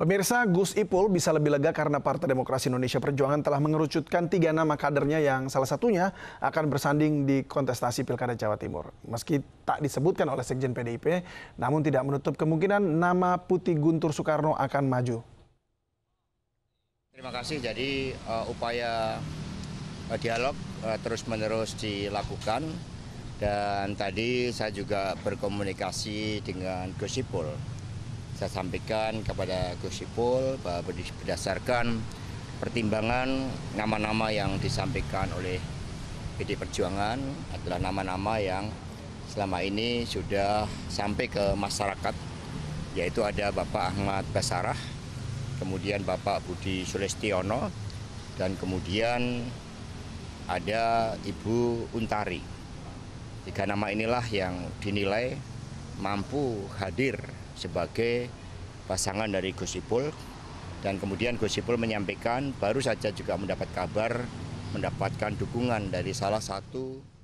Pemirsa, Gus Ipul bisa lebih lega karena Partai Demokrasi Indonesia Perjuangan telah mengerucutkan tiga nama kadernya yang salah satunya akan bersanding di kontestasi Pilkada Jawa Timur. Meski tak disebutkan oleh Sekjen PDIP, namun tidak menutup kemungkinan nama Putih Guntur Soekarno akan maju. Terima kasih. Jadi uh, upaya uh, dialog uh, terus-menerus dilakukan dan tadi saya juga berkomunikasi dengan Gus Ipul saya sampaikan kepada Gus Ipul bahwa berdasarkan pertimbangan nama-nama yang disampaikan oleh PD Perjuangan adalah nama-nama yang selama ini sudah sampai ke masyarakat yaitu ada Bapak Ahmad Basarah, kemudian Bapak Budi Sulestiono, dan kemudian ada Ibu Untari. Tiga nama inilah yang dinilai mampu hadir sebagai pasangan dari Gus Ipul dan kemudian Gus Ipul menyampaikan baru saja juga mendapat kabar mendapatkan dukungan dari salah satu